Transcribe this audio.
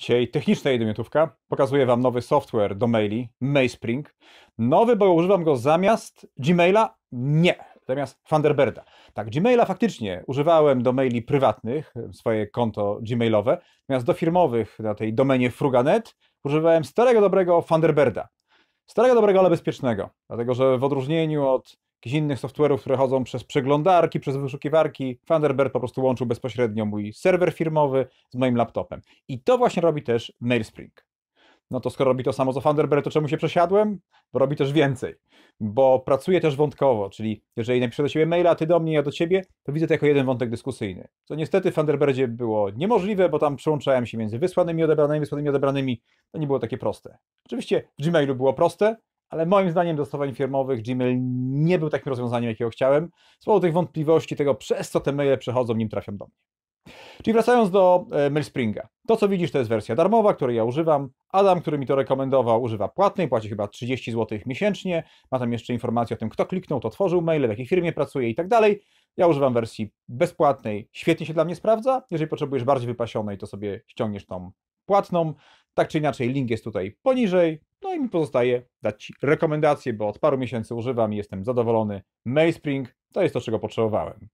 Dzisiaj techniczna jednomiotówka. Pokazuję Wam nowy software do maili, Mayspring. Nowy, bo używam go zamiast Gmaila? Nie, zamiast Thunderbirda. Tak, Gmaila faktycznie używałem do maili prywatnych, swoje konto gmailowe, natomiast do firmowych na tej domenie fruganet używałem starego dobrego Thunderbirda. Starego dobrego, ale bezpiecznego, dlatego że w odróżnieniu od jakichś innych software'ów, które chodzą przez przeglądarki, przez wyszukiwarki. Thunderbird po prostu łączył bezpośrednio mój serwer firmowy z moim laptopem. I to właśnie robi też Mailspring. No to skoro robi to samo co Thunderbird, to czemu się przesiadłem? Bo robi też więcej, bo pracuje też wątkowo, czyli jeżeli napiszę do siebie maila, Ty do mnie, ja do Ciebie, to widzę to jako jeden wątek dyskusyjny. Co niestety w Thunderbirdzie było niemożliwe, bo tam przełączałem się między wysłanymi, odebranymi, wysłanymi, odebranymi. To nie było takie proste. Oczywiście w Gmailu było proste, ale moim zdaniem do stowań firmowych Gmail nie był takim rozwiązaniem, jakiego chciałem, z powodu tych wątpliwości, tego przez co te maile przechodzą, nim trafią do mnie. Czyli wracając do e, MailSpringa. To, co widzisz, to jest wersja darmowa, której ja używam. Adam, który mi to rekomendował, używa płatnej, płaci chyba 30 zł miesięcznie. Ma tam jeszcze informacje o tym, kto kliknął, to tworzył maile, w jakiej firmie pracuje i tak dalej. Ja używam wersji bezpłatnej, świetnie się dla mnie sprawdza. Jeżeli potrzebujesz bardziej wypasionej, to sobie ściągniesz tą płatną. Tak czy inaczej, link jest tutaj poniżej. No i mi pozostaje dać Ci rekomendacje, bo od paru miesięcy używam i jestem zadowolony. Mayspring to jest to, czego potrzebowałem.